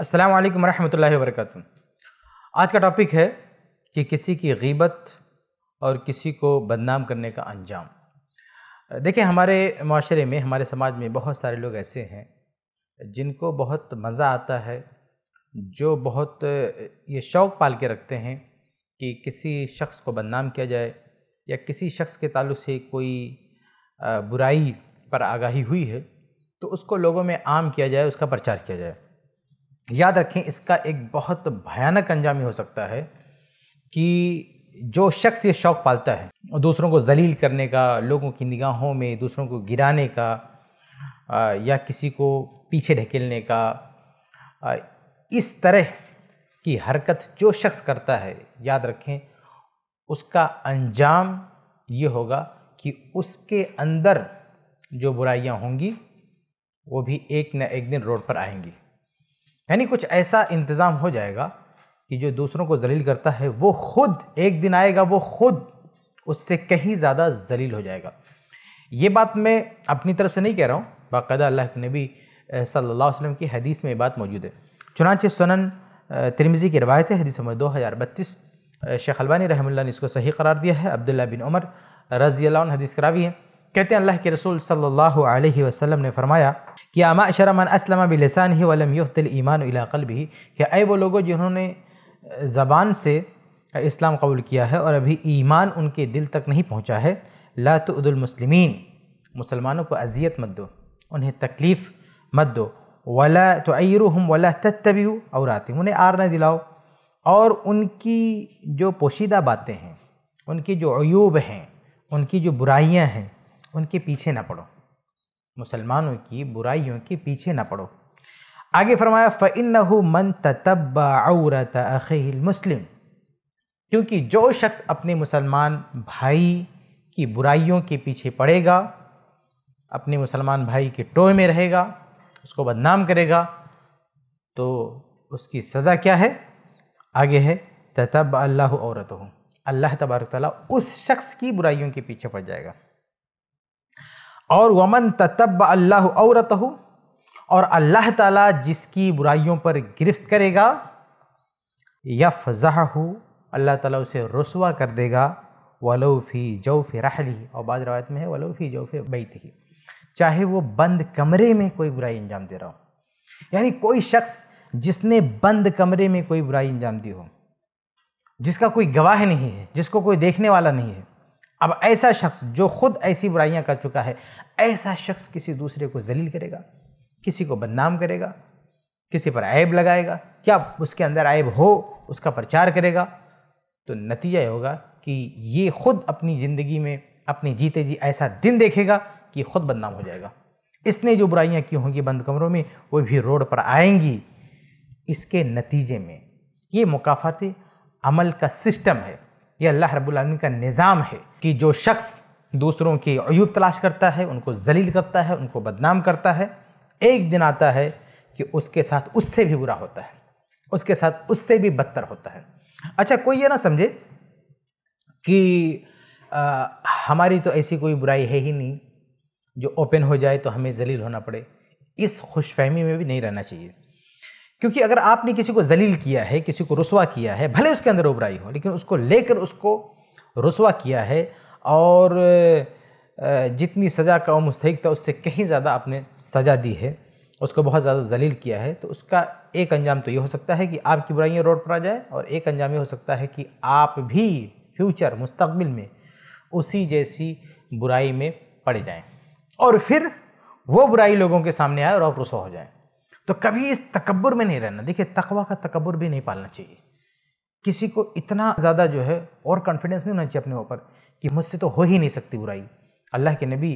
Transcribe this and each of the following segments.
अस्सलाम वालेकुम रहमतुल्लाहि वरकatuह आज का टॉपिक है कि किसी की गीबत और किसी को बदनाम करने का अंजाम देखें हमारे माशरे में हमारे समाज में बहुत सारे लोग ऐसे हैं जिनको बहुत मज़ा आता है जो बहुत ये शौक़ पाल के रखते हैं कि किसी शख्स को बदनाम किया जाए या किसी शख्स के ताल्लुक से कोई बुराई पर आगाही हुई है तो उसको लोगों में आम किया जाए उसका प्रचार किया जाए याद रखें इसका एक बहुत भयानक अंजाम हो सकता है कि जो शख्स ये शौक़ पालता है दूसरों को जलील करने का लोगों की निगाहों में दूसरों को गिराने का या किसी को पीछे ढकेलने का इस तरह की हरकत जो शख्स करता है याद रखें उसका अंजाम ये होगा कि उसके अंदर जो बुराइयां होंगी वो भी एक न एक दिन रोड पर आएंगी यानी कुछ ऐसा इंतज़ाम हो जाएगा कि जो दूसरों को जलील करता है वो खुद एक दिन आएगा वो खुद उससे कहीं ज़्यादा जलील हो जाएगा ये बात मैं अपनी तरफ से नहीं कह रहा हूँ बाकायदा अल्लाह के नबी सल्लल्लाहु अलैहि वसल्लम की हदीस में ये बात मौजूद है चुनाच सुनन तिरमिज़ी की रवायत है हदीस नंबर दो हज़ार बत्तीस शेख अलबानी रहमल्ला ने इसको सही करार दिया है अब्दुल्ला बिन उमर रजी हदीस करावी है कहते हैं अल्लाह के रसूल सल्लल्लाहु अलैहि वसल्लम ने फरमाया कि आमा शरमन असलम बिलसान ही वलम युतिल ईमान इलाकल भी कि अय वो लोगों जिन्होंने ज़बान से इस्लाम कबूल किया है और अभी ईमान उनके दिल तक नहीं पहुँचा है लातुदुलमसलिमिन मुसलमानों को अजियत मत दो उन्हें तकलीफ़ मत दो वला तो हम वला तभी और उन्हें आर न दिलाओ और उनकी जो पोशीदा बातें हैं उनकी जो अयूब हैं उनकी जो बुराइयां हैं उनके पीछे ना पड़ो मुसलमानों की बुराइयों के पीछे ना पड़ो आगे फरमाया फ़िन मन तब अखिल मुस्लिम क्योंकि जो शख्स अपने मुसलमान भाई की बुराइयों के पीछे पड़ेगा अपने मुसलमान भाई के टोए में रहेगा उसको बदनाम करेगा तो उसकी सज़ा क्या है आगे है तब अल्लाह औरत हो अल्लाह तबारक उस शख्स की बुराइयों के पीछे पड़ जाएगा और वमन ततब अल्लाह औरत और अल्लाह ताला जिसकी बुराइयों पर गिरफ्त करेगा या फ़ज़ा हो अल्लाह ताला उसे रसवा कर देगा वलोफ़ी जौफ़ रहली और बाद रवायत में है वलोफ़ी जौफ़ बैत ही चाहे वो बंद कमरे में कोई बुराई अंजाम दे रहा हो यानी कोई शख्स जिसने बंद कमरे में कोई बुराई अंजाम दी हो जिसका कोई गवाह नहीं है जिसको कोई देखने वाला नहीं है अब ऐसा शख्स जो खुद ऐसी बुराइयां कर चुका है ऐसा शख्स किसी दूसरे को जलील करेगा किसी को बदनाम करेगा किसी पर ऐब लगाएगा क्या उसके अंदर ऐब हो उसका प्रचार करेगा तो नतीजा ये होगा कि ये खुद अपनी ज़िंदगी में अपनी जीते जी ऐसा दिन देखेगा कि खुद बदनाम हो जाएगा इसने जो बुराइयां की होंगी बंद कमरों में वो भी रोड पर आएंगी इसके नतीजे में ये मुकाफाती अमल का सिस्टम है ये अल्लाह रब्बुल का निज़ाम है कि जो शख्स दूसरों की अयूब तलाश करता है उनको जलील करता है उनको बदनाम करता है एक दिन आता है कि उसके साथ उससे भी बुरा होता है उसके साथ उससे भी बदतर होता है अच्छा कोई ये ना समझे कि आ, हमारी तो ऐसी कोई बुराई है ही नहीं जो ओपन हो जाए तो हमें जलील होना पड़े इस खुशफहमी में भी नहीं रहना चाहिए क्योंकि अगर आपने किसी को जलील किया है किसी को रसवा किया है भले उसके अंदर उबराई हो लेकिन उसको लेकर उसको रसवा किया है और जितनी सज़ा का वो मुस्तक था उससे कहीं ज़्यादा आपने सज़ा दी है उसको बहुत ज़्यादा जलील किया है तो उसका एक अंजाम तो ये हो सकता है कि आपकी बुराइयाँ रोड पर आ जाए और एक अंजाम ये हो सकता है कि आप भी फ्यूचर मुस्तबिल में उसी जैसी बुराई में पड़ जाएँ और फिर वो बुराई लोगों के सामने आए और आप रसो हो जाएँ तो कभी इस तकबर में नहीं रहना देखिए तकवा का तकबर भी नहीं पालना चाहिए किसी को इतना ज़्यादा जो है और कॉन्फिडेंस नहीं होना चाहिए अपने ऊपर कि मुझसे तो हो ही नहीं सकती बुराई अल्लाह के नबी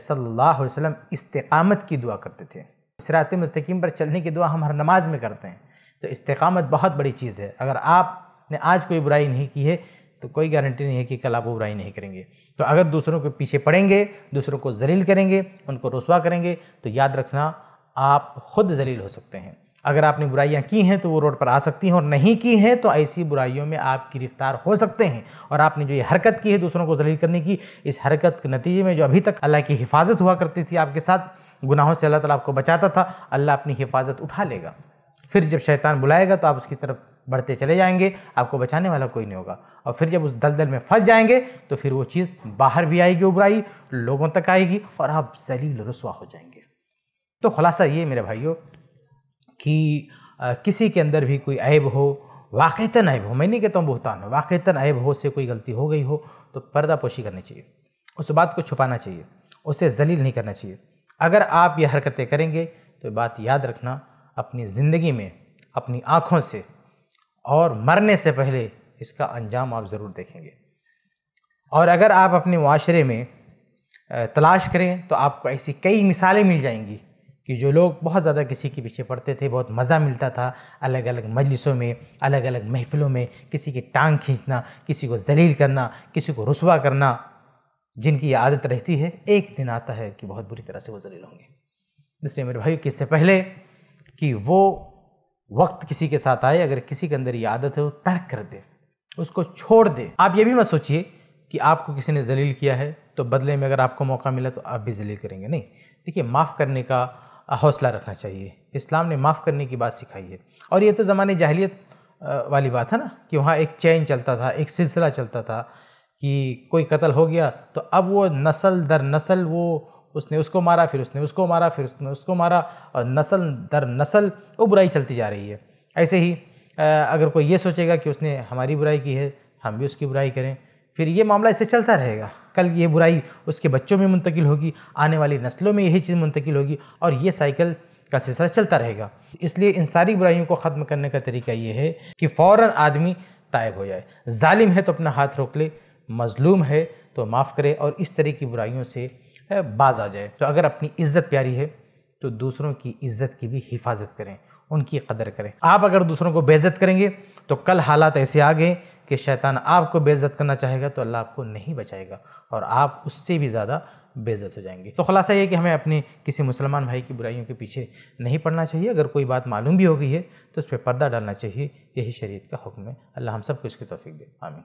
सल्लल्लाहु अलैहि वसल्लम इस्तेकामत की दुआ करते थे सिरात मस्तकीम पर चलने की दुआ हम हर नमाज में करते हैं तो इस्तेकामत बहुत बड़ी चीज़ है अगर आपने आज कोई बुराई नहीं की है तो कोई गारंटी नहीं है कि कल आप वो बुराई नहीं करेंगे तो अगर दूसरों के पीछे पड़ेंगे दूसरों को जलील करेंगे उनको रसवा करेंगे तो याद रखना आप खुद जलील हो सकते हैं अगर आपने बुराइयां की हैं तो वो रोड पर आ सकती हैं और नहीं की हैं तो ऐसी बुराइयों में आप गिरफ्तार हो सकते हैं और आपने जो ये हरकत की है दूसरों को जलील करने की इस हरकत के नतीजे में जो अभी तक अल्लाह की हिफाजत हुआ करती थी आपके साथ गुनाहों से अल्लाह तला आपको बचाता था अल्लाह अपनी हिफाजत उठा लेगा फिर जब शैतान बुलाएगा तो आप उसकी तरफ बढ़ते चले जाएंगे आपको बचाने वाला कोई नहीं होगा और फिर जब उस दलदल में फंस जाएंगे तो फिर वो चीज़ बाहर भी आएगी उबराई लोगों तक आएगी और आप जलील रसुआ हो जाएंगे तो खुलासा ये मेरे भाइयों कि किसी के अंदर भी कोई ऐब हो वाक़ता ऐब हो मैं नहीं कहता हूँ बहुतान हो वाक़ता ऐब हो से कोई गलती हो गई हो तो पर्दा पोशी करनी चाहिए उस बात को छुपाना चाहिए उसे जलील नहीं करना चाहिए अगर आप ये हरकतें करेंगे तो बात याद रखना अपनी ज़िंदगी में अपनी आँखों से और मरने से पहले इसका अंजाम आप ज़रूर देखेंगे और अगर आप अपने माशरे में तलाश करें तो आपको ऐसी कई मिसालें मिल जाएंगी कि जो लोग बहुत ज़्यादा किसी के पीछे पड़ते थे बहुत मज़ा मिलता था अलग अलग मजलिसों में अलग अलग महफ़िलों में किसी की टांग खींचना किसी को जलील करना किसी को रसवा करना जिनकी ये आदत रहती है एक दिन आता है कि बहुत बुरी तरह से वो जलील होंगे इसलिए मेरे भाई इससे पहले कि वो वक्त किसी के साथ आए अगर किसी के अंदर ये आदत है वो तर्क कर दे उसको छोड़ दे आप ये भी मत सोचिए कि आपको किसी ने जलील किया है तो बदले में अगर आपको मौका मिला तो आप भी जलील करेंगे नहीं देखिए माफ़ करने का हौसला रखना चाहिए इस्लाम ने माफ़ करने की बात सिखाई है और ये तो ज़माने जहलीत वाली बात है ना कि वहाँ एक चैन चलता था एक सिलसिला चलता था कि कोई कत्ल हो गया तो अब वो नस्ल दर नस्ल वो उसने उसको मारा फिर उसने उसको मारा फिर उसने उसको मारा और नस्ल दर नस्ल वो बुराई चलती जा रही है ऐसे ही अगर कोई ये सोचेगा कि उसने हमारी बुराई की है हम भी उसकी बुराई करें फिर ये मामला इससे चलता रहेगा कल ये बुराई उसके बच्चों में मुंतकिल होगी आने वाली नस्लों में यही चीज़ मुंतकिल होगी और ये साइकिल का सिलसिला चलता रहेगा इसलिए इन सारी बुराइयों को ख़त्म करने का तरीका ये है कि फ़ौर आदमी तायब हो जाए ालिम है तो अपना हाथ रोक ले मज़लूम है तो माफ़ करे और इस तरह की बुराइयों से बाज आ जाए तो अगर अपनी इज़्ज़त प्यारी है तो दूसरों की इज़्ज़त की भी हिफाजत करें उनकी कदर करें आप अगर दूसरों को बेज़त करेंगे तो कल हालात ऐसे आ गए कि शैतान आपको बेज़त करना चाहेगा तो अल्लाह आपको नहीं बचाएगा और आप उससे भी ज़्यादा बेज़त हो जाएंगे तो खुलासा ये कि हमें अपने किसी मुसलमान भाई की बुराइयों के पीछे नहीं पड़ना चाहिए अगर कोई बात मालूम भी हो गई है तो उस पर पर्दा डालना चाहिए यही शरीर का हुक्म है अल्लाह हम सबको इसकी तोफ़ी दे आमीन